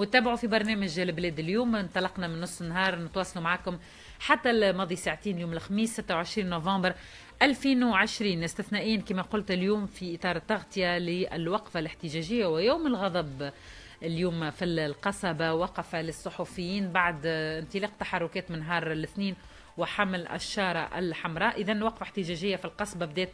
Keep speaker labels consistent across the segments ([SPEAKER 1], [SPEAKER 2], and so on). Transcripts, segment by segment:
[SPEAKER 1] وتابعوا في برنامج البلاد اليوم انطلقنا من نص النهار نتواصلوا معكم حتى الماضي ساعتين يوم الخميس 26 نوفمبر 2020 استثنائيا كما قلت اليوم في اطار التغطيه للوقفه الاحتجاجيه ويوم الغضب اليوم في القصبه وقف للصحفيين بعد انطلاق تحركات من نهار الاثنين وحمل الشاره الحمراء اذا وقفه احتجاجيه في القصبه بدات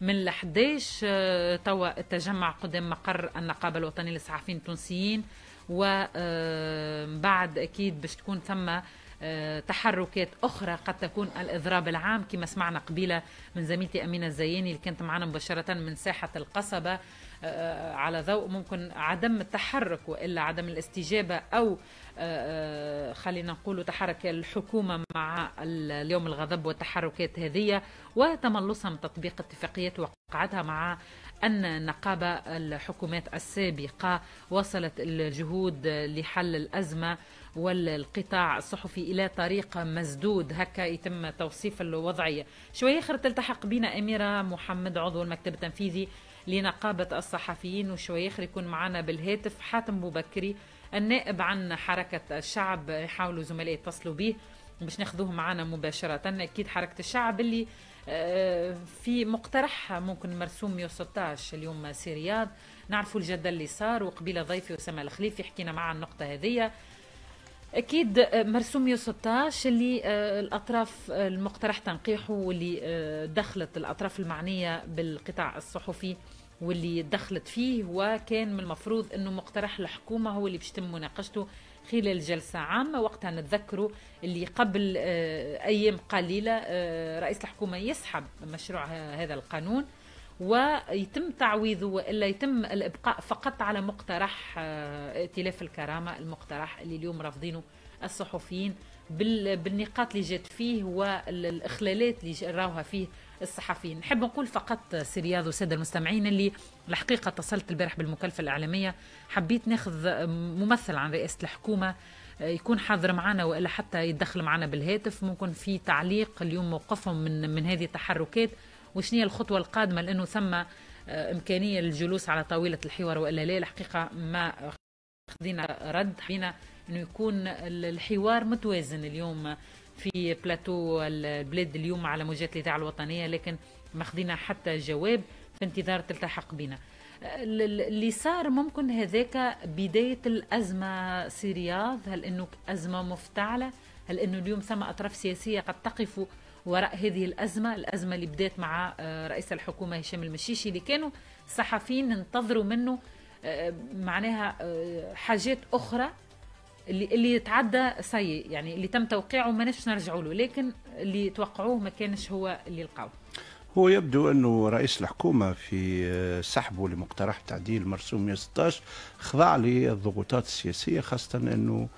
[SPEAKER 1] من ال 11 آه، توا التجمع قدام مقر النقابه الوطنيه للصحفيين التونسيين وبعد اكيد باش تكون ثم آه، تحركات اخرى قد تكون الاضراب العام كما سمعنا قبيله من زميلتي امينه الزياني اللي كانت معنا مباشره من ساحه القصبه آه، آه، على ضوء ممكن عدم التحرك والا عدم الاستجابه او خلينا نقول تحرك الحكومه مع اليوم الغضب والتحركات هذه وتملصها من تطبيق اتفاقيات وقعتها مع أن نقابة الحكومات السابقة وصلت الجهود لحل الأزمة والقطاع الصحفي إلى طريق مسدود هكا يتم توصيف الوضعية شوية آخر تلتحق بنا أميرة محمد عضو المكتب التنفيذي لنقابة الصحفيين وشوية آخر يكون معنا بالهاتف حاتم بوبكري النائب عن حركة الشعب يحاولوا زملائي يتصلوا به باش ناخذوه معنا مباشرة أكيد حركة الشعب اللي في مقترح ممكن مرسوم 116 اليوم سي رياض نعرفوا الجدل اللي صار وقبيله ضيفي اسامه الخليفي حكينا مع النقطه هذية اكيد مرسوم 116 اللي آه، الاطراف آه، المقترح تنقيحه واللي آه، دخلت الاطراف المعنيه بالقطاع الصحفي واللي دخلت فيه وكان من المفروض انه مقترح الحكومه هو اللي باش مناقشته خلال جلسة عامة وقتها نتذكروا اللي قبل آه، أيام قليلة آه، رئيس الحكومة يسحب مشروع هذا القانون ويتم تعويضه والا يتم الابقاء فقط على مقترح آه، ائتلاف الكرامه المقترح اللي اليوم رافضينه الصحفيين بالنقاط اللي جات فيه والاخلالات اللي راوها فيه الصحفيين نحب نقول فقط سرياض وسادة والساده المستمعين اللي الحقيقه اتصلت البارح بالمكلفه الاعلاميه حبيت ناخذ ممثل عن رئاسه الحكومه يكون حاضر معنا والا حتى يدخل معنا بالهاتف ممكن في تعليق اليوم موقفهم من من هذه التحركات وشنو الخطوه القادمه لانه ثم آه، امكانيه للجلوس على طاوله الحوار والا لا الحقيقه ما خذينا رد حبينا انه يكون الحوار متوازن اليوم في بلاتو البلاد اليوم على موجات الاذاعه الوطنيه لكن ما خدينا حتى جواب في انتظار تلتحق بنا اللي صار ممكن هذاك بداية الأزمة سي رياض هل أنه أزمة مفتعلة هل أنه اليوم ثم أطراف سياسية قد تقف وراء هذه الأزمة الأزمة اللي بدأت مع آه، رئيس الحكومة هشام المشيشي اللي كانوا صحفيين انتظروا منه آه، معناها آه، حاجات أخرى اللي اللي تعدى سيء يعني اللي تم توقيعه ما نش نرجعوا له لكن اللي توقعوه ما كانش هو اللي لقاه
[SPEAKER 2] هو يبدو انه رئيس الحكومه في آه، سحبه لمقترح تعديل مرسوم 116 خضع للضغوطات السياسيه خاصه انه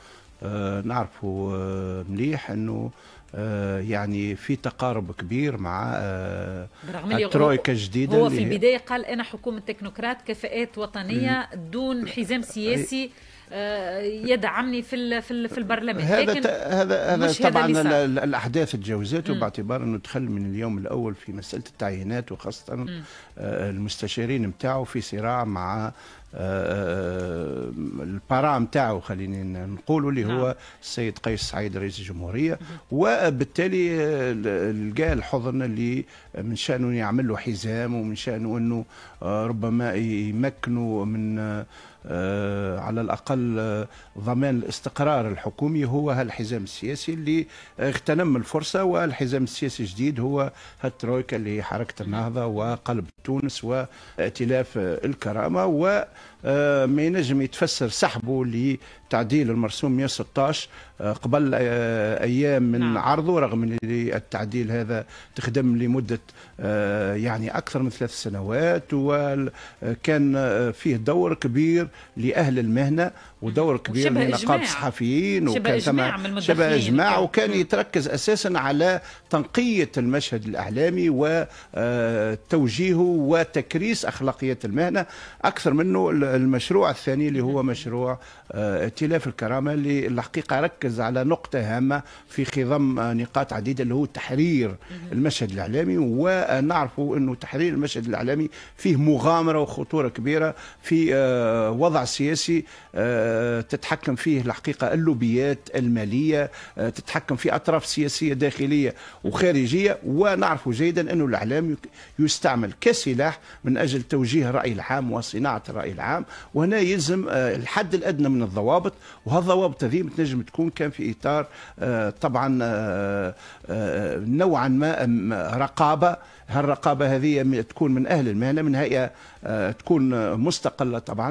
[SPEAKER 2] آه، نعرفوا آه، مليح انه يعني في تقارب كبير مع الترويكا الجديده هو في البدايه
[SPEAKER 1] قال انا حكومه تكنوقراط كفاءات وطنيه دون حزام سياسي آه، يدعمني في في البرلمان هذا هذا هذا طبعا هذا
[SPEAKER 2] الاحداث تجاوزته باعتبار انه دخل من اليوم الاول في مساله التعيينات وخاصه م. آه، المستشارين نتاعو في صراع مع آه، البارا نتاعو خليني نقولوا اللي هو نعم. السيد قيس سعيد رئيس الجمهوريه وبالتالي لقى الحضن اللي من شانه يعمل له حزام ومن شانه انه ربما يمكنه من آه، على الأقل آه، ضمان الاستقرار الحكومي هو هالحزام السياسي اللي اغتنم الفرصة والحزام السياسي الجديد هو الترويكا اللي هي حركة النهضة وقلب تونس وائتلاف الكرامة و آه، ما ينجم يتفسر سحبه لتعديل المرسوم 116 آه، قبل آه، ايام من نعم. عرضه رغم ان التعديل هذا تخدم لمده يعني اكثر من ثلاث سنوات وكان فيه دور كبير لاهل المهنه ودور كبير من صحفيين الصحفيين وكان ثم شبه اجماع وكان يتركز اساسا على تنقيه المشهد الاعلامي وتوجيهه آه، وتكريس اخلاقيه المهنه اكثر منه المشروع الثاني اللي هو مشروع آه، ائتلاف الكرامه اللي الحقيقه ركز على نقطه هامه في خضم آه، نقاط عديده اللي هو تحرير المشهد الاعلامي ونعرفوا انه تحرير المشهد الاعلامي فيه مغامره وخطوره كبيره في وضع سياسي تتحكم فيه الحقيقه اللوبيات الماليه آه، تتحكم فيه اطراف سياسيه داخليه وخارجيه ونعرف جيدا انه الاعلام يستعمل كسلاح من اجل توجيه الراي العام وصناعه الراي العام وهنا يلزم آه، الحد الادنى من الضوابط وهالضوابط هذه تنجم تكون كان في اطار آه، طبعا نوعا ما رقابه هالرقابه هذه تكون من اهل المهنه من هيئه تكون مستقله طبعا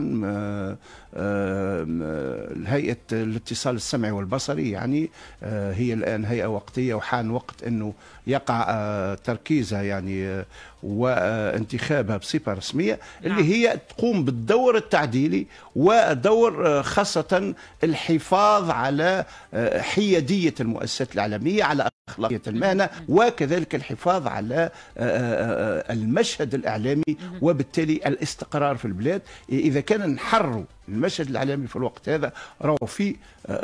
[SPEAKER 2] الهيئه الاتصال السمعي والبصري يعني آه، هي الان هيئه وقتيه وحان وقت انه يقع آه، تركيزها يعني آه، وانتخابها بصفة رسمية نعم. اللي هي تقوم بالدور التعديلي ودور آه، خاصة الحفاظ على آه، حيادية المؤسسات الإعلامية على أخلاقية المهنة وكذلك الحفاظ على آه، المشهد الإعلامي وبالتالي الاستقرار في البلاد إذا كان نحرر المشهد الإعلامي في الوقت هذا راهو في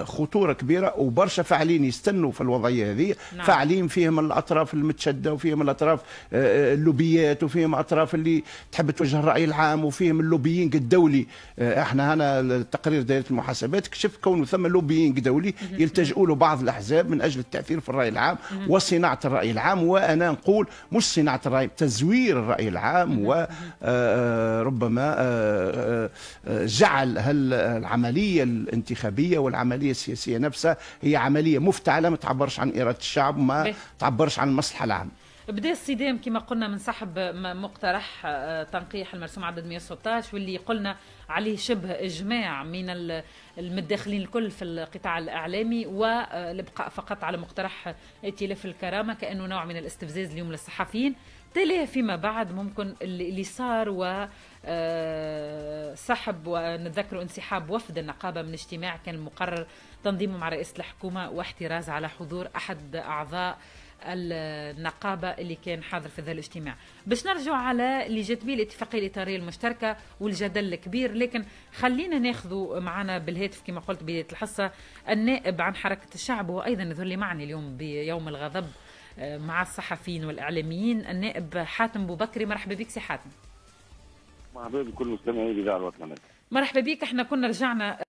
[SPEAKER 2] خطوره كبيره وبرشا فاعلين يستنوا في الوضعيه هذه نعم. فاعلين فيهم الاطراف المتشده وفيهم الاطراف آه، آه، اللوبيات وفيهم الاطراف اللي تحب توجه الراي العام وفيهم اللوبيينغ الدولي آه، احنا هنا التقرير دائره المحاسبات كشف كونه ثم لوبيينغ دولي يلتجئوا له بعض الاحزاب من اجل التاثير في الراي العام وصناعه الراي العام وانا نقول مش صناعه الراي تزوير الراي العام وربما جعل هالعمليه الانتخابيه والعمليه العمليه السياسيه نفسها هي عمليه مفتعله ما تعبرش عن اراده الشعب ما إيه. تعبرش عن المصلحه العامه
[SPEAKER 1] بدا الصدام كما قلنا من صاحب مقترح آه، تنقيح المرسوم عدد 116 واللي قلنا عليه شبه اجماع من المتداخلين الكل في القطاع الاعلامي والابقاء فقط على مقترح ائتلاف الكرامه كانه نوع من الاستفزاز اليوم للصحفيين تلاه فيما بعد ممكن اللي صار و آه، سحب ونتذكر انسحاب وفد النقابة من اجتماع كان المقرر تنظيمه مع رئيس الحكومة واحتراز على حضور أحد أعضاء النقابة اللي كان حاضر في هذا الاجتماع باش نرجع على اللي جات به الاتفاقية الإطارية المشتركة والجدل الكبير لكن خلينا ناخذ معنا بالهاتف كما قلت بداية الحصة النائب عن حركة الشعب وأيضا يظل معنا اليوم بيوم الغضب آه، مع الصحفيين والإعلاميين النائب حاتم بوبكري مرحبا بك سي حاتم
[SPEAKER 3] مرحبا بكل مستمعي الاذاعه الوطنيه
[SPEAKER 1] مرحبا بك احنا كنا رجعنا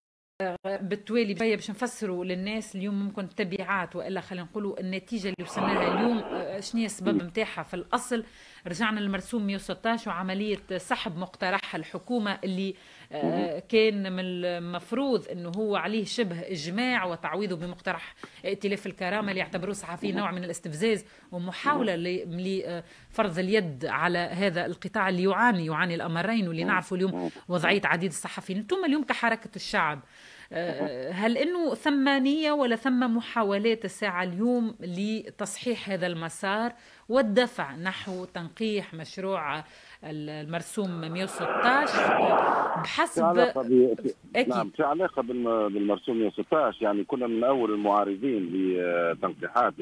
[SPEAKER 1] بالتوالي شويه باش نفسروا للناس اليوم ممكن التبعات والا خلينا نقولوا النتيجه اللي وصلنا لها اليوم آه، آه، شنو هي السبب نتاعها في الاصل رجعنا للمرسوم 116 وعمليه سحب مقترح الحكومه اللي آه، كان من المفروض انه هو عليه شبه اجماع وتعويضه بمقترح ائتلاف الكرامه اللي يعتبروه صحفي نوع من الاستفزاز ومحاوله لفرض اليد على هذا القطاع اللي يعاني يعاني الامرين واللي نعرفوا اليوم وضعيه عديد الصحفيين انتم اليوم كحركه الشعب آه، هل انه ثم نيه ولا ثم محاولات الساعه اليوم لتصحيح هذا المسار والدفع نحو تنقيح مشروع المرسوم 116 بحسب
[SPEAKER 3] اكيد نعم في علاقه بالمرسوم 116 يعني كنا من اول المعارضين لتنقيحات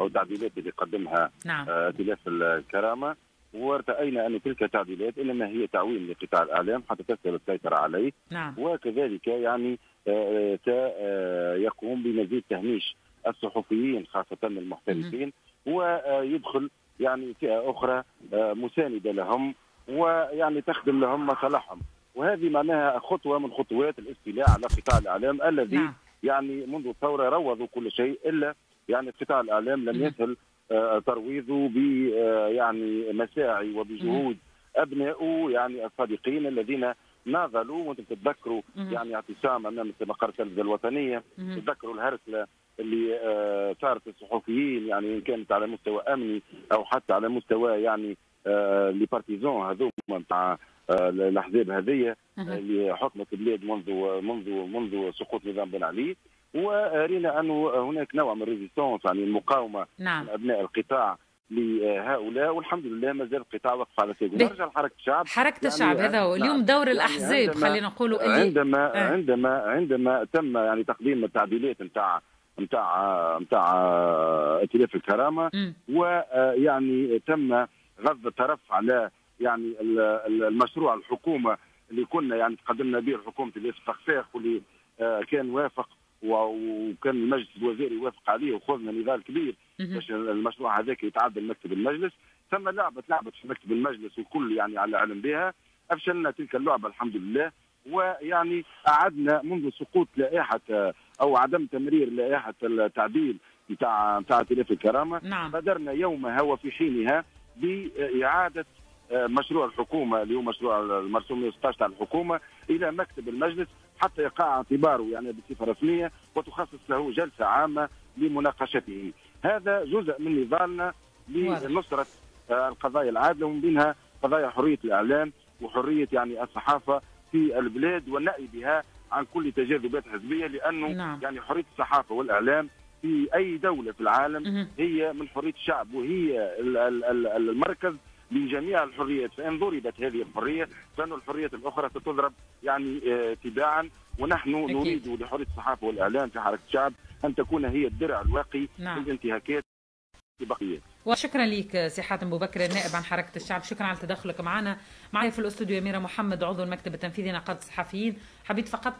[SPEAKER 3] او تعديلات اللي قدمها نعم. ائتلاف آه، الكرامه وارتأينا أن تلك التعديلات إنما هي تعويم لقطاع الإعلام حتى تسهل السيطرة عليه نعم. وكذلك يعني آه، آه، سيقوم آه، بمزيد تهميش الصحفيين خاصة المحترفين ويدخل يعني فئة أخرى مساندة لهم ويعني تخدم لهم مصالحهم وهذه معناها خطوة من خطوات الاستيلاء على قطاع الإعلام الذي نعم. يعني منذ الثورة روضوا كل شيء إلا يعني قطاع الإعلام لم يسهل ترويضه ب يعني مساعي وبجهود ابنائه يعني الصديقين الذين ناضلوا وانتم تتذكروا يعني اعتصام امام مقر التلفزه الوطنيه تتذكروا الهرسله اللي آه، صارت الصحفيين يعني ان كانت على مستوى امني او حتى على مستوى يعني آه، لي بارتيزون هذوما نتاع آه، الاحزاب هذيا اللي حكمت البلاد منذ منذ منذ سقوط نظام بن علي ورينا انه هناك نوع من الريزيستونس يعني المقاومه
[SPEAKER 1] نعم. من ابناء
[SPEAKER 3] القطاع لهؤلاء والحمد لله ما زال القطاع واقف على سيده نرجع لحركه الشعب حركه يعني الشعب هذا هو نعم. اليوم نعم. دور يعني الاحزاب يعني خلينا نقولوا اللي عندما آه. عندما عندما تم يعني تقديم التعديلات نتاع نتاع نتاع ائتلاف الكرامه ويعني تم غض الطرف على يعني المشروع الحكومه اللي كنا يعني تقدمنا به لحكومه الياس فخفاخ واللي آه، كان وافق وكان المجلس الوزاري وافق عليه وخذنا نضال كبير باش المشروع هذاك يتعدل مكتب المجلس ثم لعبه لعبت في مكتب المجلس والكل يعني على علم بها افشلنا تلك اللعبه الحمد لله ويعني اعدنا منذ سقوط لائحه او عدم تمرير لائحه التعديل نتاع نتاع الكرامه نعم. بدرنا يومها وفي حينها باعاده آه، مشروع الحكومه اللي هو مشروع المرسوم 16 تاع الحكومه الى مكتب المجلس حتى يقع اعتباره يعني بصفه رسميه وتخصص له جلسه عامه لمناقشته. هذا جزء من نضالنا لنصره آه، القضايا العادله ومن بينها قضايا حريه الاعلام وحريه يعني الصحافه في البلاد والنأي بها عن كل تجاذبات حزبيه لانه نعم. يعني حريه الصحافه والاعلام في اي دوله في العالم هي من حريه الشعب وهي المركز بجميع الحريات فإن ضربت هذه الحرية فإن الحريات الأخرى ستضرب يعني آه، تباعا ونحن أكيد. نريد لحرية الصحافة والإعلام في حركة الشعب أن تكون هي الدرع الواقي نعم. في الانتهاكات
[SPEAKER 1] البقية وشكرا لك سي حاتم ابو بكر النائب عن حركه الشعب شكرا على تدخلك معنا معي في الاستوديو اميره محمد عضو المكتب التنفيذي نقابه الصحفيين حبيت فقط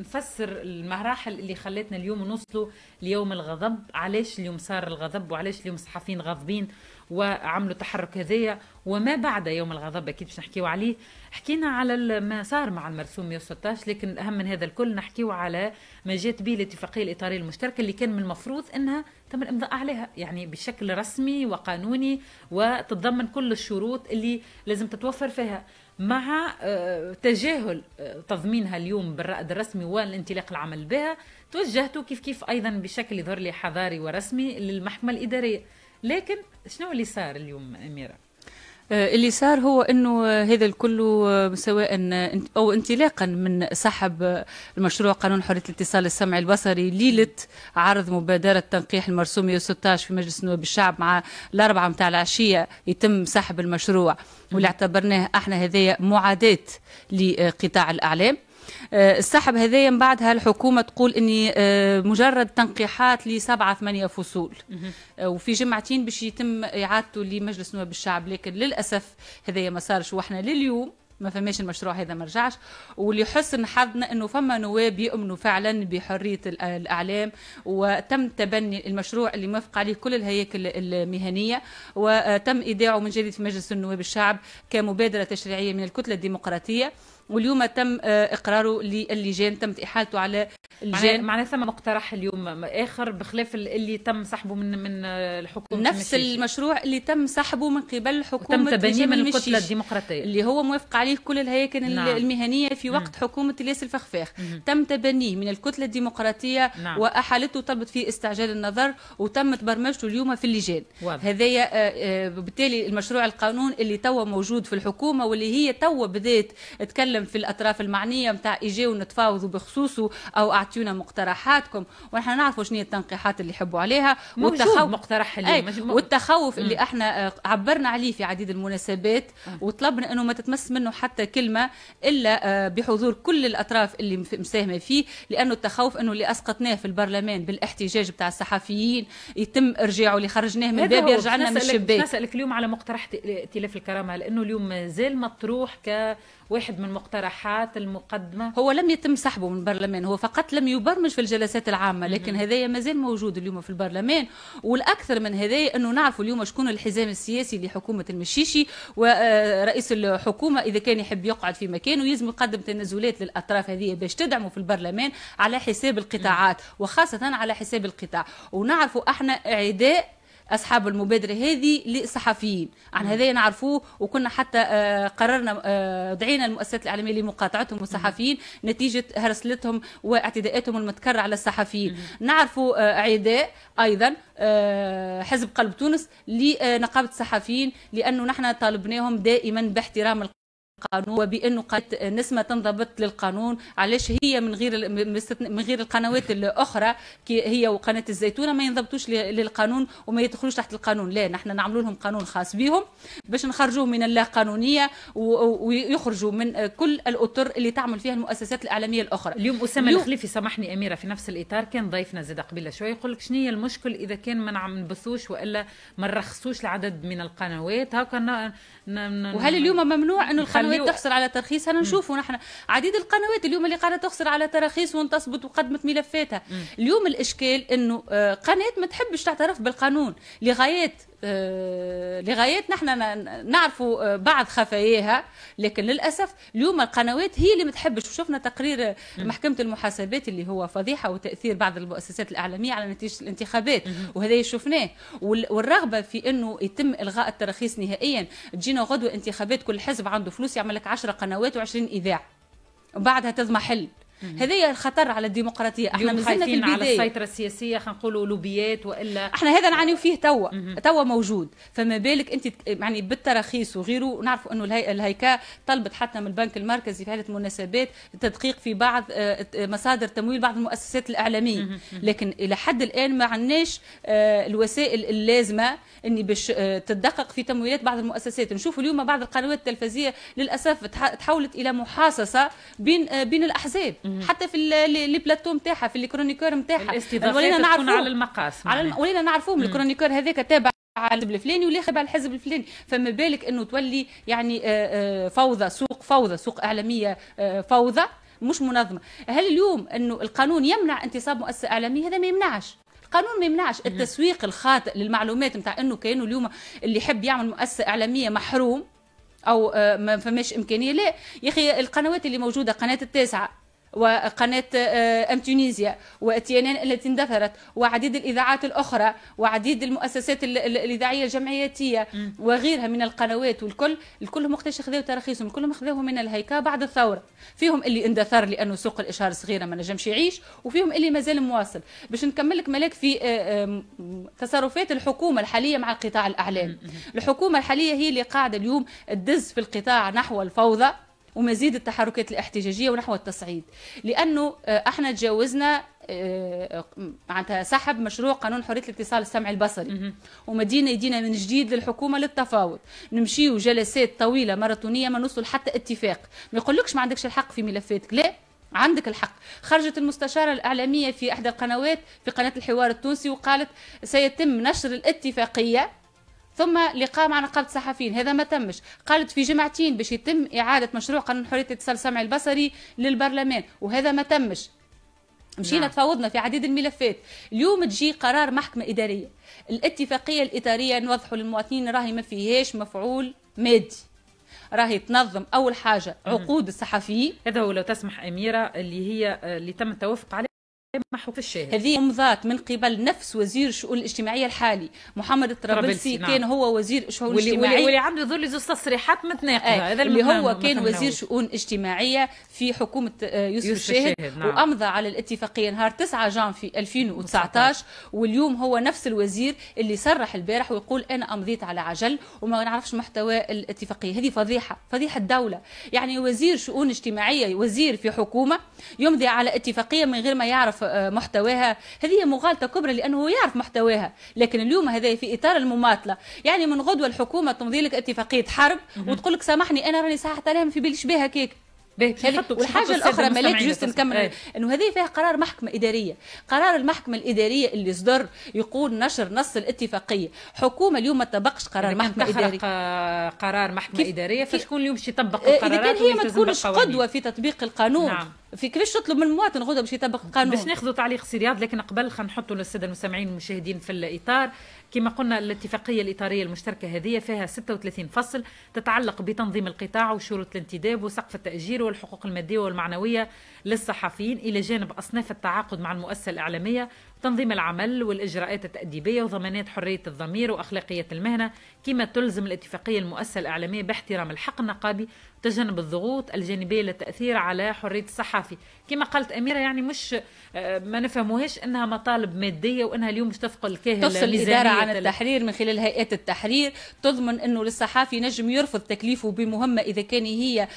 [SPEAKER 1] نفسر المراحل اللي خلتنا اليوم نوصلوا ليوم الغضب علاش اليوم صار الغضب وعلاش اليوم الصحفيين غاضبين وعملوا التحرك هذايا وما بعد يوم الغضب اكيد باش نحكيو عليه حكينا على ما صار مع المرسوم 116 لكن الاهم من هذا الكل نحكيو على ما جات به الاتفاقيه الاطاريه المشتركه اللي كان من المفروض انها تم الامضاء عليها يعني بشكل رسمي وقانوني وتتضمن كل الشروط اللي لازم تتوفر فيها مع آه، تجاهل آه، تضمينها اليوم بالرأد الرسمي والانطلاق العمل بها توجهتوا كيف كيف أيضا بشكل يظهر لي حضاري ورسمي للمحكمة الإدارية لكن شنو اللي صار اليوم اميره
[SPEAKER 4] آه، اللي صار هو انه هذا الكل آه، سواء او انطلاقا من سحب المشروع قانون حريه الاتصال السمعي البصري ليله عرض مبادره تنقيح المرسوم 116 في مجلس النواب الشعب مع الاربعه نتاع العشيه يتم سحب المشروع واللي اعتبرناه احنا هذايا معاداه لقطاع الاعلام آه، السحب هذايا من بعدها الحكومه تقول اني آه، مجرد تنقيحات لسبعه ثمانيه فصول آه، وفي جمعتين باش يتم اعادته لمجلس نواب الشعب لكن للاسف هذايا ما صارش واحنا لليوم ما فماش المشروع هذا ما رجعش واللي حسن حظنا انه فما نواب يؤمنوا فعلا بحريه الاعلام وتم تبني المشروع اللي موافق عليه كل الهياكل المهنيه وتم ايداعه من جديد في مجلس النواب الشعب كمبادره تشريعيه من
[SPEAKER 1] الكتله الديمقراطيه واليوم تم آه، اقراره للجان تمت احالته على الجان معناها ثم مقترح اليوم اخر بخلاف اللي تم سحبه من من الحكومه نفس المشيش. المشروع اللي تم سحبه من قبل حكومه تم تبنيه من الكتله
[SPEAKER 4] الديمقراطيه اللي هو موافق عليه كل الهياكل نعم. المهنيه في وقت م. حكومه الياس الفخفاخ م. تم تبنيه من الكتله الديمقراطيه نعم. واحالته طلبت فيه استعجال النظر وتمت برمجته اليوم في اللجان هذايا آه، آه، بالتالي المشروع القانون اللي توا موجود في الحكومه واللي هي توا بدات تكلم نتكلم في الاطراف المعنيه نتاع اجيو نتفاوضوا بخصوصه او اعطيونا مقترحاتكم ونحن نعرفوا شنو هي التنقيحات اللي يحبوا عليها والتخوف مقترح اللي إيه، والتخوف اللي احنا آه، عبرنا عليه في عديد المناسبات آه. وطلبنا انه ما تتمس منه حتى كلمه الا آه، بحضور كل الاطراف اللي مساهمه فيه لانه التخوف انه اللي اسقطناه في البرلمان بالاحتجاج بتاع الصحفيين يتم ارجاعه اللي خرجناه من باب يرجع لنا من الشباك
[SPEAKER 1] نسالك اليوم على مقترح ائتلاف الكرامه لانه اليوم مازال مطروح ك واحد من مقترحات المقدمة هو لم يتم سحبه من البرلمان هو فقط لم يبرمج
[SPEAKER 4] في الجلسات العامة لكن هذايا مازال موجود اليوم في البرلمان والأكثر من هذايا أنه نعرفوا اليوم شكون الحزام السياسي لحكومة المشيشي ورئيس الحكومة إذا كان يحب يقعد في مكانه يلزم يقدم تنازلات للأطراف هذه باش تدعمه في البرلمان على حساب القطاعات وخاصة على حساب القطاع ونعرفوا احنا عداء اصحاب المبادره هذه للصحفيين عن هذا نعرفوه وكنا حتى آه، قررنا آه، دعينا المؤسسات الاعلاميه لمقاطعتهم والصحفيين نتيجه هرسلتهم واعتداءاتهم المتكرره على الصحفيين نعرفوا آه، عداء ايضا حزب قلب تونس لنقابه الصحفيين لانه نحن طالبناهم دائما باحترام القانون وبانه قد نسمه تنضبط للقانون علاش هي من غير من غير القنوات الاخرى كي هي وقناه الزيتونه ما ينضبطوش للقانون وما يدخلوش تحت القانون لا نحن نعملوا لهم قانون خاص بهم باش نخرجوهم من اللا قانونيه ويخرجوا
[SPEAKER 1] من كل الاطر اللي تعمل فيها المؤسسات الاعلاميه الاخرى اليوم اسامه اليوم الخليفي سامحني اميره في نفس الاطار كان ضيفنا زاد قبيله شوي يقول لك شنو هي المشكل اذا كان ما نبثوش والا ما نرخصوش لعدد من القنوات هكا نعم، نعم، نعم، وهل اليوم ممنوع انه القنوات تحصل على ترخيص هنا نشوفوا نحن عديد القنوات اليوم اللي قاعده تحصل على تراخيص وانتصبت وقدمت
[SPEAKER 4] ملفاتها اليوم الاشكال انه آه، قناه ما تحبش تعترف بالقانون لغايات آه، لغايات نحن نعرفوا آه، بعض خفاياها لكن للاسف اليوم القنوات هي اللي ما تحبش وشفنا تقرير محكمه المحاسبات اللي هو فضيحه وتاثير بعض المؤسسات الاعلاميه على نتيجه الانتخابات وهذا شفناه والرغبه في انه يتم الغاء التراخيص نهائيا تجينا غدوه انتخابات كل حزب عنده فلوس يعمل لك 10 قنوات و20 اذاعه وبعدها تضمحل هذايا الخطر على الديمقراطيه احنا مازلنا في البدايه على السيطره
[SPEAKER 1] السياسيه خلينا نقولوا لوبيات والا
[SPEAKER 4] احنا هذا نعانيو فيه توا توا موجود فما بالك انت يعني بالتراخيص وغيره نعرفوا انه الهي... الهيكا طلبت حتى من البنك المركزي في هذه المناسبات تدقيق في بعض آه، مصادر تمويل بعض المؤسسات الاعلاميه لكن الى حد الان ما عندناش آه، الوسائل اللازمه اني باش آه، تدقق في تمويلات بعض المؤسسات نشوف اليوم بعض القنوات التلفزيه للاسف تحولت الى محاصصه بين بين الاحزاب حتى في لي بلاتو نتاعها في الكرونيكور نتاعها يعني ولينا نعرفوا على
[SPEAKER 1] المقاس على الم... ولينا نعرفوهم الكرونيكور
[SPEAKER 4] هذاك تابع على الحزب الفلاني واللي على الحزب الفلاني فما بالك انه تولي يعني آه، آه، فوضى سوق فوضى سوق اعلاميه آه، فوضى مش منظمه هل اليوم انه القانون يمنع انتصاب مؤسسه اعلاميه هذا ما يمنعش القانون ما يمنعش التسويق الخاطئ للمعلومات نتاع انه كانوا اليوم اللي يحب يعمل مؤسسه اعلاميه محروم او ما فماش امكانيه لا يا اخي القنوات اللي موجوده قناه التاسعه وقناة آه، أم تونيزيا وتي ان التي اندثرت وعديد الإذاعات الأخرى وعديد المؤسسات الإذاعية الجمعياتية وغيرها من القنوات والكل الكل وقتاش خذوا تراخيصهم الكل خذاوه من الهيكا بعد الثورة فيهم اللي اندثر لأنه سوق الإشهار صغيرة ما نجمش يعيش وفيهم اللي مازال مواصل باش نكمل لك ملاك في آه، تصرفات الحكومة الحالية مع القطاع الأعلام الحكومة الحالية هي اللي قاعدة اليوم تدز في القطاع نحو الفوضى ومزيد التحركات الاحتجاجيه ونحو التصعيد لانه آه، احنا تجاوزنا آه، آه، معناتها سحب مشروع قانون حريه الاتصال السمعي البصري ومدينا يدينا من جديد للحكومه للتفاوض نمشيو جلسات طويله ماراثونيه ما نوصل حتى اتفاق ما يقولكش ما عندكش الحق في ملفاتك لا عندك الحق خرجت المستشارة الإعلامية في إحدى القنوات في قناة الحوار التونسي وقالت سيتم نشر الاتفاقية ثم لقاء مع نقابه الصحفيين هذا ما تمش قالت في جمعتين باش يتم اعاده مشروع قانون حريه الاتصال السمعي البصري للبرلمان وهذا ما تمش مشينا نعم. تفاوضنا في عديد الملفات اليوم تجي قرار محكمه اداريه الاتفاقيه الاداريه نوضحوا للمواطنين راهي ما فيهاش مفعول مادي راهي تنظم اول حاجه
[SPEAKER 1] عقود الصحفيين هذا هو لو تسمح اميره اللي هي اللي تم التوافق عليه الشاهد هذه امضات من قبل نفس وزير الشؤون الاجتماعيه الحالي محمد الطرابلسي نعم. كان
[SPEAKER 4] هو وزير الشؤون الاجتماعيه واللي عنده ذول زوج تصريحات متناقضه آه، هذا اللي هو كان وزير شؤون اجتماعيه في حكومه آه، يوسف, يوسف الشاهد نعم. وامضى على الاتفاقيه نهار 9 جان في 2019 واليوم هو نفس الوزير اللي صرح البارح ويقول انا امضيت على عجل وما نعرفش محتوى الاتفاقيه هذه فضيحه فضيحه الدوله يعني وزير شؤون اجتماعيه وزير في حكومه يمضي على اتفاقيه من غير ما يعرف آه، محتواها هذه مغالطه كبرى لانه يعرف محتواها لكن اليوم هذا في اطار المماطله يعني من غدوه الحكومه تمضي لك اتفاقيه حرب وتقول لك سامحني انا راني صححت عليهم في بالي بها هكاك والحاجه الاخرى ملاك جوست نكمل إيه. انه هذه فيها قرار محكمه اداريه قرار المحكمه الاداريه اللي صدر يقول نشر نص الاتفاقيه حكومه اليوم ما تطبقش قرار محكمه اداريه قرار محكمه كيف اداريه فشكون اليوم باش يطبق إيه، القرارات اذا كان هي ما تكونش قدوه في
[SPEAKER 1] تطبيق القانون نعم. في كيفاش تطلب من المواطن غدا باش يطبق القانون باش ناخذوا تعليق سي لكن قبل خلينا نحطوا للساده المستمعين والمشاهدين في الاطار كما قلنا الاتفاقية الإطارية المشتركة هذه فيها 36 فصل تتعلق بتنظيم القطاع وشروط الانتداب وسقف التأجير والحقوق المادية والمعنوية للصحفيين إلى جانب أصناف التعاقد مع المؤسسة الإعلامية تنظيم العمل والإجراءات التأديبية وضمانات حرية الضمير وأخلاقية المهنة كما تلزم الاتفاقية المؤسسة الإعلامية باحترام الحق النقابي وتجنب الضغوط الجانبية للتأثير على حرية الصحافي كما قالت أميرة يعني مش آه، ما نفهموهاش أنها مطالب مادية وأنها اليوم مش تفقد الكاهل تفصل الإدارة عن التحرير من خلال
[SPEAKER 4] هيئات التحرير تضمن أنه للصحافي نجم يرفض تكليفه بمهمة إذا كان هي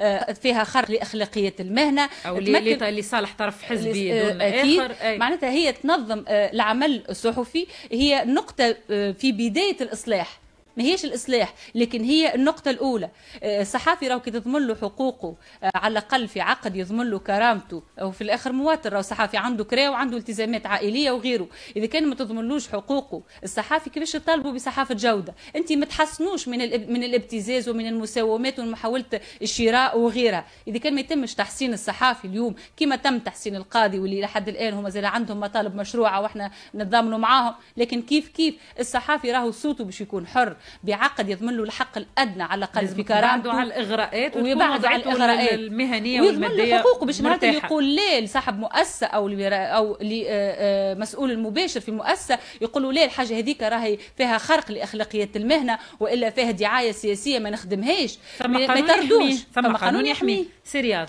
[SPEAKER 4] آه، فيها خرق لاخلاقيه المهنه او لصالح طرف حزبي دون آه، اكيد آخر. معناتها هي تنظم آه، العمل الصحفي هي نقطه في بدايه الاصلاح ما هيش الاصلاح لكن هي النقطه الاولى آه، الصحافي راهو كي تضمن له حقوقه آه، على الاقل في عقد يضمن له كرامته وفي الاخر مواطن راهو صحافي عنده كرا وعنده التزامات عائليه وغيره اذا كان ما تضمنلوش حقوقه الصحافي كيفاش يطالبوا بصحافه جوده انت ما تحسنوش من من الابتزاز ومن المساومات ومحاوله الشراء وغيرها اذا كان ما يتمش تحسين الصحافي اليوم كما تم تحسين القاضي واللي لحد الان هما زال عندهم مطالب مشروعه واحنا نتضامنوا معاهم لكن كيف كيف الصحافي راهو صوته باش يكون حر بعقد يضمن له الحق الادنى على الاقل بكرامته كرامته على الاغراءات ويبعد على الاغراءات المهنيه ويضمن له حقوقه باش نهار يقول لا لصاحب مؤسسه او او لمسؤول آه، آه، المباشر في مؤسسه يقول له لا الحاجه هذيك راهي فيها خرق لاخلاقيات المهنه والا فيها دعايه سياسيه ما نخدمهاش ما يطردوش ثم قانون يحميه
[SPEAKER 1] سي آه،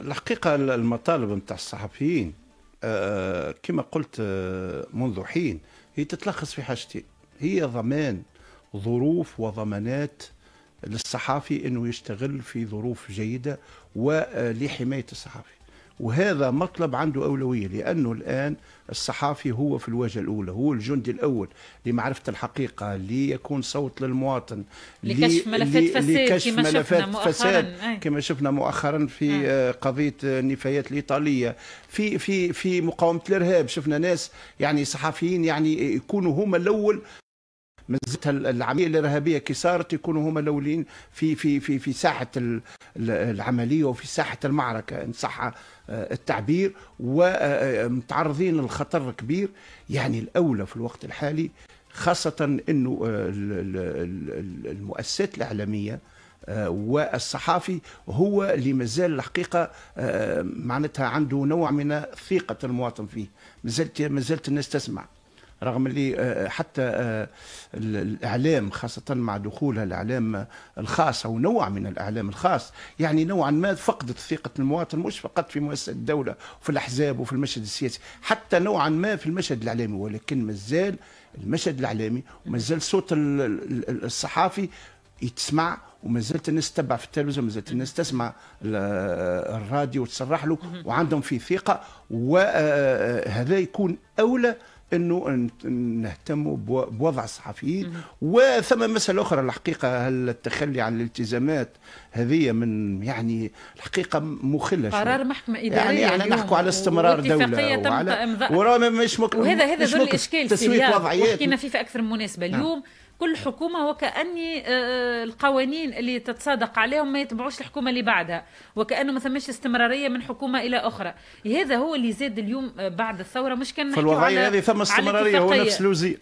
[SPEAKER 2] الحقيقه المطالب نتاع الصحفيين كما قلت منذ حين هي تتلخص في حاجتين هي ضمان ظروف وضمانات للصحافي انه يشتغل في ظروف جيده ولحمايه الصحافي وهذا مطلب عنده أولوية لأنه الآن الصحافي هو في الواجهة الأولى هو الجندي الأول لمعرفة الحقيقة ليكون صوت للمواطن لكشف ملفات فساد كما ملفات شفنا فساد كما شفنا مؤخرا في آه. قضية النفايات الإيطالية في في في مقاومة الإرهاب شفنا ناس يعني صحفيين يعني يكونوا هما الأول ما العمليه الارهابيه كي صارت يكونوا هما الاولين في في في في ساحه العمليه وفي ساحه المعركه ان صح آه، التعبير ومتعرضين آه، آه، لخطر كبير يعني الاولى في الوقت الحالي خاصه انه المؤسسات الاعلاميه والصحافي هو اللي مازال الحقيقة معناتها عنده نوع من ثقة المواطن فيه مازالت مازالت الناس تسمع رغم اللي آه، آه، حتى آه، الاعلام خاصه مع دخولها الاعلام الخاص او نوع من الاعلام الخاص يعني نوعا ما فقدت ثقه المواطن مش فقط في مؤسسه الدوله وفي الاحزاب وفي المشهد السياسي حتى نوعا ما في المشهد الاعلامي ولكن مازال المشهد الاعلامي ومازال صوت الصحافي يتسمع ومازالت الناس تتبع في التلفزيون ومازالت الناس تسمع الراديو وتصرح له وعندهم فيه ثقه وهذا يكون اولى انه نهتموا بوضع الصحفيين وثم مساله اخرى الحقيقه هل التخلي عن الالتزامات هذه من يعني الحقيقه مخله قرار محكمه اداريه يعني احنا نحكوا على استمرار دوله وعلى ورغم مش ممكن وهذا هذا ذو الاشكال في وضعيات حكينا فيه
[SPEAKER 1] في اكثر من مناسبه نعم. اليوم نعم. كل حكومه وكاني آه، آه، القوانين اللي تتصادق عليهم ما يتبعوش الحكومه اللي بعدها وكانه ما ثمش استمراريه من حكومه الى اخرى هذا هو اللي زاد اليوم آه، بعد الثوره مش كان الوضعية هذه ثم استمراريه هو نفس لوزي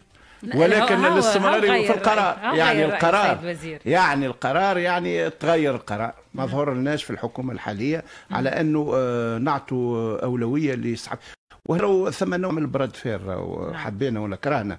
[SPEAKER 1] ولكن الاستمرارية في القرار يعني القرار
[SPEAKER 2] يعني القرار يعني تغير القرار ما الناس في الحكومة الحالية على أنه نعطوا أولوية لصحاب ولو ثم نوع من البراد فير نعم. حبينا ولا كرهنا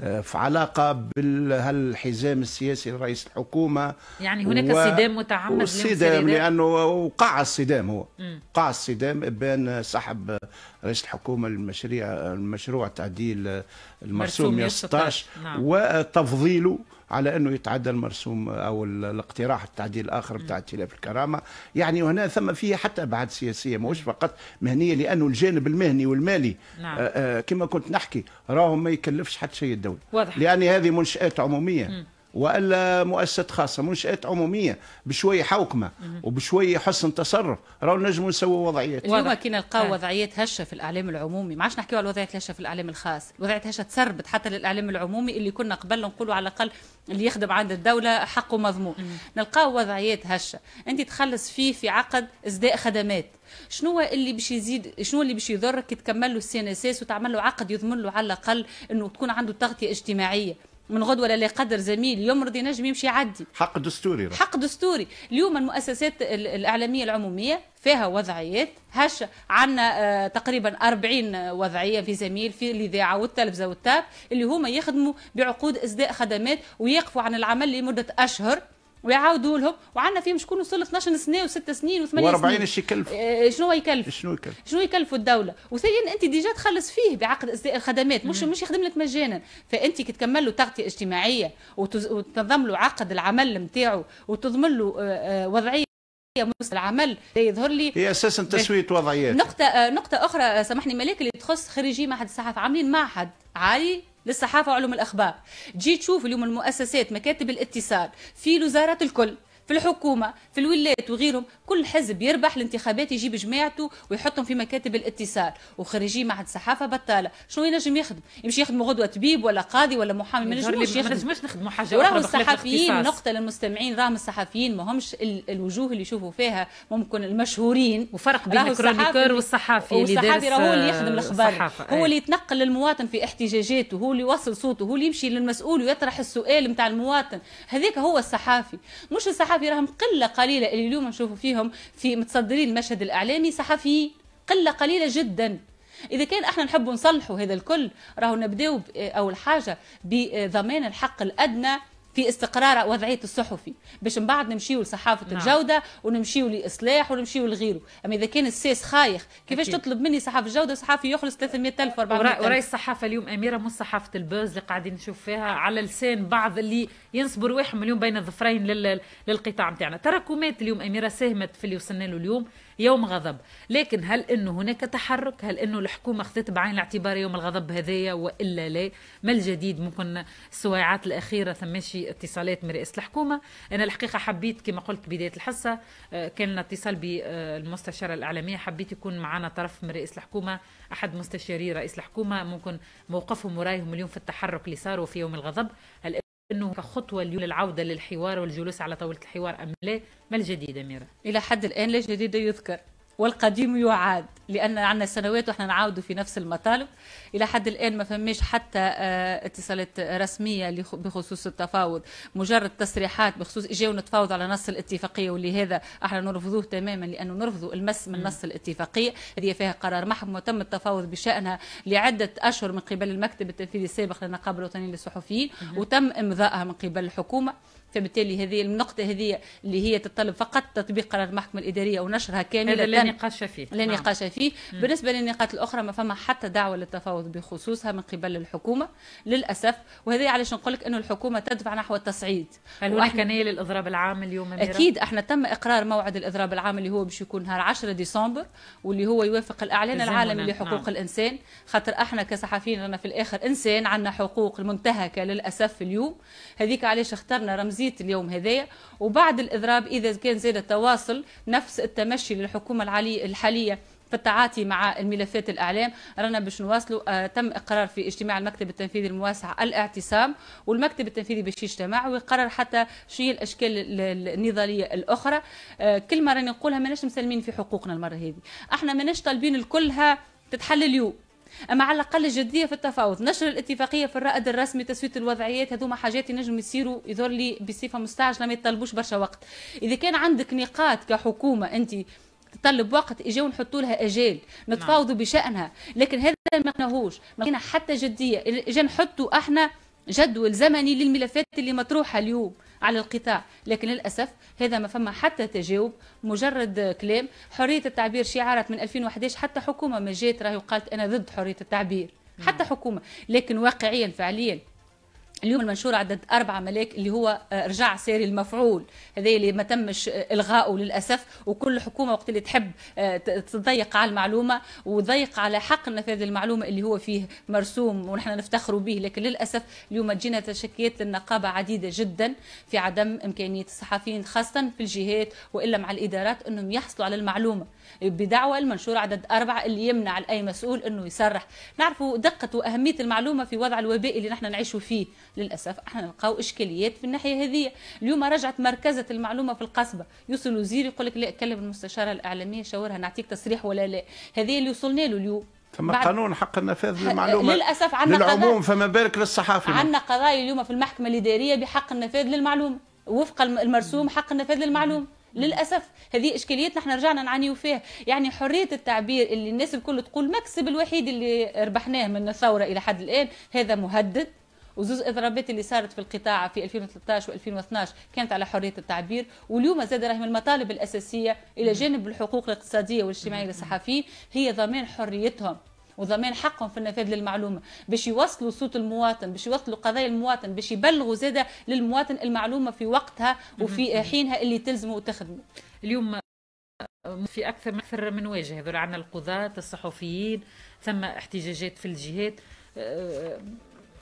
[SPEAKER 2] آه، في علاقة بهالحزام السياسي لرئيس الحكومة يعني هناك و... صدام متعمد والصدام لأنه وقع الصدام هو م. وقع الصدام بين سحب رئيس الحكومة المشاريع المشروع تعديل المرسوم 116 نعم. وتفضيله على انه يتعدى المرسوم او الاقتراح التعديل الاخر بتاع ائتلاف الكرامه يعني وهنا ثم فيه حتى ابعاد سياسيه مش فقط مهنيه لانه الجانب المهني والمالي نعم. آه، آه، كما كنت نحكي راهم ما يكلفش حتى شيء الدوله واضح. لان هذه منشات عموميه مم. والا مؤسسات خاصه منشات عموميه بشويه حوكمه وبشويه حسن تصرف راهو نجموا نسووا وضعيات اليوم
[SPEAKER 4] كي نلقاو آه. وضعيات هشه في الاعلام العمومي ما عادش نحكيو على الوضعيات هشه في الاعلام الخاص وضعيات هشه تسربت حتى للاعلام العمومي اللي كنا قبل نقولوا على الاقل اللي يخدم عند الدوله حقه مضمون نلقاو وضعيات هشه انت تخلص فيه في عقد ازداء خدمات شنو اللي باش يزيد شنو اللي باش يضرك تكمل له السي ان اس اس وتعمل له عقد يضمن له على الاقل انه تكون عنده تغطيه اجتماعيه من غدوه للي قدر زميل يمرض ينجم يمشي يعدي
[SPEAKER 2] حق دستوري رح.
[SPEAKER 4] حق دستوري اليوم المؤسسات الاعلاميه العموميه فيها وضعيات هشة عندنا آه، تقريبا 40 وضعية في زميل في الإذاعة والتلفزة والتاب اللي هما يخدموا بعقود إسداء خدمات ويقفوا عن العمل لمدة أشهر ويعاودوا لهم وعندنا فيهم شكون وصل 12 سنه و6 سنين و8 سنين و40 اش يكلف شنو يكلف شنو يكلف شنو يكلف الدوله وثانيا انت ديجا تخلص فيه بعقد خدمات الخدمات مش مش يخدم لك مجانا فانت كي تكمل له تغطيه اجتماعيه وتنظم له عقد العمل نتاعو وتضمن له آه، آه، وضعيه مستوى العمل يظهر لي هي اساسا تسويه وضعيات نقطه آه، نقطه اخرى سامحني ملاك اللي تخص خريجي معهد الصحافه عاملين معهد عالي للصحافه وعلوم الاخبار جي تشوف اليوم المؤسسات مكاتب الاتصال في الوزارات الكل في الحكومه في الولايات وغيرهم كل حزب يربح الانتخابات يجيب جماعته ويحطهم في مكاتب الاتصال وخريجي معهد الصحافه بطاله شنو ينجم يخدم يمشي يخدم غدوه طبيب ولا قاضي ولا محامي ما ينجموش يخدم ما نخدموا حاجه وراهم الصحفيين نقطه للمستمعين راهم الصحفيين ماهمش الوجوه اللي يشوفوا فيها ممكن المشهورين وفرق بين الكرونيكور والصحافي اللي والصحافي هو اللي يخدم الاخبار هو إيه. اللي يتنقل للمواطن في احتجاجاته هو اللي يوصل صوته هو اللي يمشي للمسؤول ويطرح السؤال نتاع المواطن هذاك هو الصحافي مش الصحافي الصحفي راهم قله قليله اللي اليوم نشوفوا فيهم في متصدرين المشهد الاعلامي صحفي قله قليله جدا اذا كان احنا نحب نصلحوا هذا الكل راهو نبداو اول حاجه بضمان الحق الادنى في استقرار وضعيه الصحفي باش من بعد نمشيو لصحافه نعم. الجوده ونمشيو لاصلاح ونمشيو لغيره اما اذا كان الساس خايخ كيفاش أكيد. تطلب مني صحافه الجوده
[SPEAKER 1] صحافي يخلص 300000 400000 وراي الصحافه اليوم اميره مش صحافه البوز اللي قاعدين نشوف فيها على لسان بعض اللي ينصبوا رواحهم اليوم بين الظفرين للقطاع نتاعنا تراكمات اليوم اميره ساهمت في اللي وصلنا له اليوم يوم غضب لكن هل انه هناك تحرك هل انه الحكومه اخذت بعين الاعتبار يوم الغضب هذايا والا لا ما الجديد ممكن السويعات الاخيره ثماشي اتصالات من رئاسه الحكومه انا الحقيقه حبيت كما قلت بدايه الحصه آه، كان لنا اتصال بالمستشاره الاعلاميه حبيت يكون معنا طرف من رئيس الحكومه احد مستشاري رئيس الحكومه ممكن موقفهم ورايهم اليوم في التحرك اللي صار وفي يوم الغضب هل انه كخطوه للعوده للحوار والجلوس على طاوله الحوار ام لا ما الجديد اميره؟ الى حد الان لا جديد يذكر والقديم يعاد لان عندنا سنوات واحنا
[SPEAKER 4] نعاودوا في نفس المطالب الى حد الان ما فماش حتى آه، اتصالات رسميه بخصوص التفاوض مجرد تصريحات بخصوص اجاو نتفاوض على نص الاتفاقيه ولهذا احنا نرفضوه تماما لانه نرفضوا المس من نص الاتفاقيه هذه فيها قرار محكم وتم التفاوض بشانها لعده اشهر من قبل المكتب التنفيذي السابق للنقابه الوطنيه للصحفيين وتم امضائها من قبل الحكومه فبالتالي هذه النقطة هذه اللي هي تتطلب فقط تطبيق قرار المحكمة الإدارية ونشرها كاملة هذا لا نقاش فيه لا نعم. نقاش فيه مم. بالنسبة للنقاط الأخرى ما فما حتى دعوة للتفاوض بخصوصها من قبل الحكومة للأسف وهذا علاش نقول لك أنه الحكومة تدفع نحو التصعيد هل هناك نية للإضراب العام اليوم أميرة؟ أكيد احنا تم إقرار موعد الإضراب العام اللي هو باش يكون نهار 10 ديسمبر واللي هو يوافق الإعلان العالمي نعم. لحقوق نعم. الإنسان خاطر احنا كصحفيين رانا في الآخر إنسان عندنا حقوق المنتهكة للأسف اليوم هذيك علاش اخترنا رمزية زيت اليوم هذايا وبعد الإضراب إذا كان زاد التواصل نفس التمشي للحكومة العالية الحالية في التعاطي مع الملفات الاعلام رانا باش نواصلوا آه، تم اقرار في اجتماع المكتب التنفيذي المواسع الاعتصام والمكتب التنفيذي باش يجتمع ويقرر حتى شنو هي الاشكال النضاليه الاخرى آه، كلمه راني نقولها ماناش مسلمين في حقوقنا المره هذه احنا ماناش طالبين الكلها تتحل اليوم اما على الاقل الجديه في التفاوض نشر الاتفاقيه في الرائد الرسمي تسويه الوضعيات هذوما حاجات ينجم يصيروا يظهر لي بصفه مستعجله ما يطلبوش برشا وقت اذا كان عندك نقاط كحكومه انت تطلب وقت اجاو نحطوا لها اجال نعم. نتفاوضوا بشانها لكن هذا ما قلناهوش ما حتى جديه اجا نحطوا احنا جدول زمني للملفات اللي مطروحه اليوم على القطاع لكن للاسف هذا ما فما حتى تجاوب مجرد كلام حريه التعبير شعارات من 2011 حتى حكومه ما جات راهي وقالت انا ضد حريه التعبير حتى حكومه لكن واقعيا فعليا اليوم المنشور عدد أربعة ملاك اللي هو آه، رجع ساري المفعول هذا اللي ما تمش آه، إلغائه للأسف وكل حكومة وقت اللي تحب آه، تضيق على المعلومة وضيق على حق نفاذ المعلومة اللي هو فيه مرسوم ونحن نفتخروا به لكن للأسف اليوم تجينا تشكيات النقابة عديدة جدا في عدم إمكانية الصحفيين خاصة في الجهات وإلا مع الإدارات أنهم يحصلوا على المعلومة بدعوى المنشور عدد أربعة اللي يمنع لأي مسؤول أنه يصرح نعرفوا دقة وأهمية المعلومة في وضع الوباء اللي نحن نعيشوا فيه للاسف احنا نلقاو اشكاليات في الناحيه هذه اليوم رجعت مركزه المعلومه في القصبه يوصل وزير يقول لك لا كلم المستشاره الاعلاميه شاورها نعطيك تصريح ولا لا هذه اللي وصلنا له اليوم بعد... قانون
[SPEAKER 2] حق النفاذ للمعلومه للاسف عندنا للعموم قضاء فما بالك للصحافه عندنا
[SPEAKER 4] قضايا اليوم في المحكمه الاداريه بحق النفاذ للمعلومه وفق المرسوم حق النفاذ للمعلومه للاسف هذه اشكاليات نحن رجعنا نعانيو فيها يعني حريه التعبير اللي الناس الكل تقول المكسب الوحيد اللي ربحناه من الثوره الى حد الان هذا مهدد وزوز اضرابات اللي صارت في القطاع في 2013 و2012 كانت على حريه التعبير واليوم زاد راهي من المطالب الاساسيه الى جانب الحقوق الاقتصاديه والاجتماعيه للصحفيين هي ضمان حريتهم وضمان حقهم في النفاذ للمعلومه باش يوصلوا صوت المواطن باش يوصلوا قضايا المواطن باش يبلغوا زاده للمواطن المعلومه في وقتها وفي حينها اللي تلزمه وتخدمه
[SPEAKER 1] اليوم في اكثر اكثر من واجهه هذول عندنا القضاه الصحفيين ثم احتجاجات في الجهات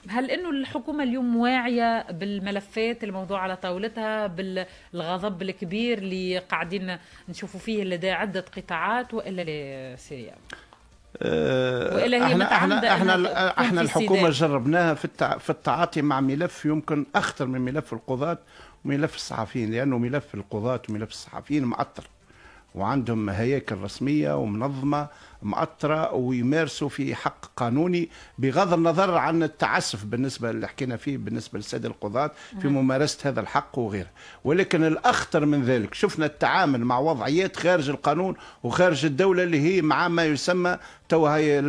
[SPEAKER 1] هل انه الحكومه اليوم واعيه بالملفات الموضوع على طاولتها بالغضب الكبير اللي قاعدين نشوفوا فيه لدى عده قطاعات والا سوريا
[SPEAKER 2] آه، والا هي احنا احنا احنا,
[SPEAKER 1] احنا الحكومه
[SPEAKER 2] جربناها في التع... في التعاطي مع ملف يمكن اخطر من ملف القضاه وملف الصحفيين لانه ملف القضاه وملف الصحفيين معطر وعندهم هياكل رسمية ومنظمة مأطرة ويمارسوا في حق قانوني بغض النظر عن التعسف بالنسبة اللي حكينا فيه بالنسبة للسادة القضاة في نعم. ممارسة هذا الحق وغيره ولكن الأخطر من ذلك شفنا التعامل مع وضعيات خارج القانون وخارج الدولة اللي هي مع ما يسمى تو هي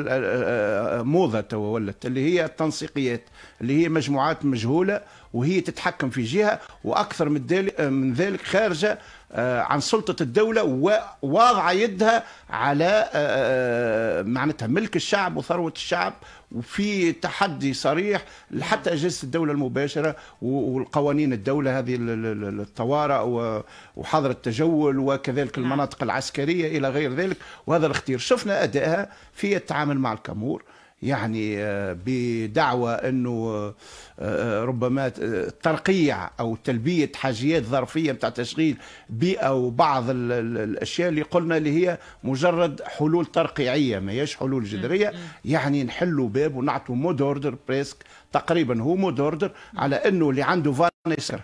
[SPEAKER 2] موضة تو ولت اللي هي التنسيقيات اللي هي مجموعات مجهولة وهي تتحكم في جهة وأكثر من ذلك خارجة آه، عن سلطة الدولة وواضعة يدها على آه، آه، معناتها ملك الشعب وثروة الشعب وفي تحدي صريح حتى أجهزة الدولة المباشرة والقوانين الدولة هذه الطوارئ وحظر التجول وكذلك نعم. المناطق العسكرية إلى غير ذلك وهذا الاختيار شفنا أدائها في التعامل مع الكامور يعني آه، بدعوى انه آه، آه، ربما ترقيع او تلبيه حاجيات ظرفيه نتاع تشغيل بيئه وبعض الاشياء اللي قلنا اللي هي مجرد حلول ترقيعيه ما هيش حلول جذريه يعني نحلوا باب ونعطوا مود اوردر بريسك تقريبا هو مود اوردر على انه اللي عنده فان يسكر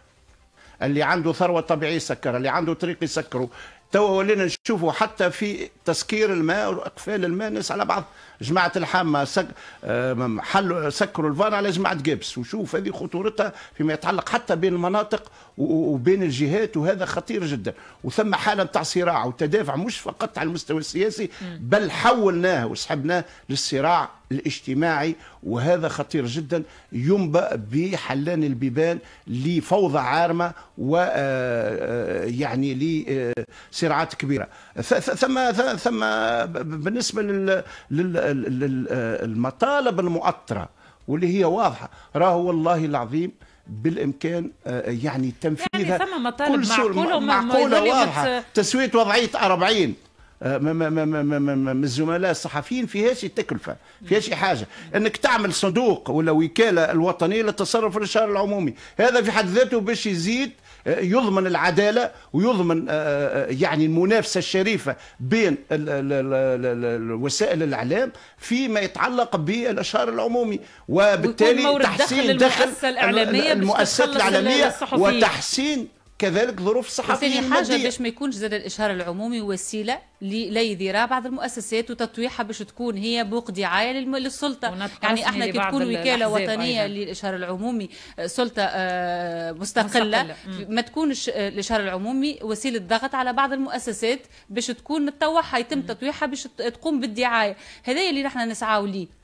[SPEAKER 2] اللي عنده ثروه طبيعيه يسكر اللي عنده طريق يسكره توا ولينا نشوفوا حتى في تسكير الماء واقفال الماء ناس على بعض جماعه الحامه سك... آه، حلوا سكروا الفان على جماعه جبس وشوف هذه خطورتها فيما يتعلق حتى بين المناطق وبين الجهات وهذا خطير جدا وثم حاله نتاع صراع وتدافع مش فقط على المستوى السياسي بل حولناه وسحبناه للصراع الاجتماعي وهذا خطير جدا ينبأ بحلان البيبان لفوضى عارمه ويعني آه، آه، لصراعات كبيره ثم ثم بالنسبه للمطالب المؤطره واللي هي واضحه راهو والله العظيم بالامكان آه، يعني تنفيذها يعني ثم مطالب كل معقوله معقوله واضحه تسويه وضعيه 40 آه، من الزملاء الصحفيين فيهاش تكلفه فيهاش حاجه انك تعمل صندوق ولا وكاله الوطنيه للتصرف الإشارة العمومي هذا في حد ذاته باش يزيد يضمن العداله ويضمن آه، آه، يعني المنافسه الشريفه بين وسائل الاعلام فيما يتعلق بالاشهار العمومي وبالتالي تحسين دخل المؤسسات الاعلاميه وتحسين كذلك ظروف صحفيه حاجه باش
[SPEAKER 4] ما يكونش زاد الاشهار العمومي وسيله ذراع بعض المؤسسات وتطويحها باش تكون هي بوق دعايه للسلطه يعني احنا كي تكون وكاله وطنيه أيضاً. للاشهار العمومي آه، سلطه آه، مستقله مستقلة. ما تكونش آه، الاشهار العمومي وسيله ضغط على بعض المؤسسات باش تكون تطوعها يتم تطويحها باش تقوم بالدعايه هذا اللي نحن نسعاو ليه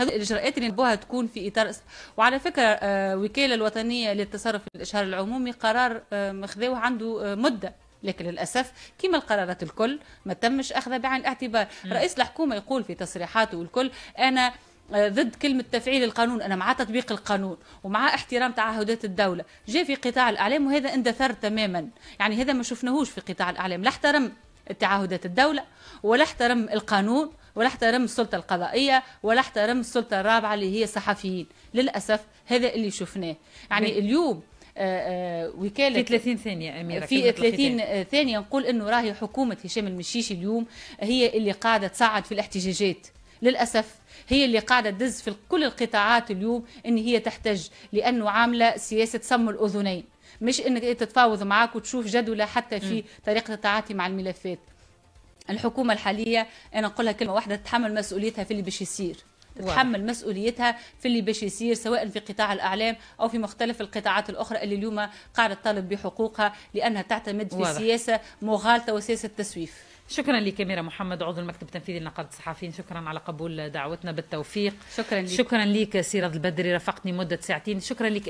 [SPEAKER 4] هذه الاجراءات اللي نبوها تكون في اطار وعلى فكره الوكاله آه، الوطنيه للتصرف في الاشهار العمومي قرار آه، مخذوه عنده آه، مده لكن للاسف كما القرارات الكل ما تمش اخذها بعين الاعتبار رئيس الحكومه يقول في تصريحاته والكل انا ضد كلمة تفعيل القانون أنا مع تطبيق القانون ومع احترام تعهدات الدولة جاء في قطاع الأعلام وهذا اندثر تماما يعني هذا ما شفناهوش في قطاع الأعلام لا احترم تعهدات الدولة ولا احترم القانون ولا احترم السلطة القضائية ولا احترم السلطة الرابعة اللي هي الصحفيين للأسف هذا اللي شفناه يعني اليوم آه، آه، وكاله في 30 ثانيه اميره في 30 ثانيه نقول انه راهي حكومه هشام المشيشي اليوم هي اللي قاعده تساعد في الاحتجاجات للاسف هي اللي قاعده تدز في كل القطاعات اليوم ان هي تحتج لانه عامله سياسه سم الاذنين مش انك تتفاوض معاك وتشوف جدولة حتى في طريقه التعاطي مع الملفات الحكومه الحاليه انا نقولها كلمه واحده تتحمل مسؤوليتها في اللي باش يصير تتحمل مسؤوليتها في اللي باش يصير سواء في قطاع الاعلام او في مختلف القطاعات الاخرى اللي اليوم قاعده تطالب بحقوقها لانها تعتمد في واضح. سياسه
[SPEAKER 1] مغالطه وسياسه تسويف شكرا لك أميرة محمد عضو المكتب التنفيذي لنقابة الصحفيين شكرا على قبول دعوتنا بالتوفيق شكرا لك شكرا لك سيرة البدري رافقتني مدة ساعتين شكرا لك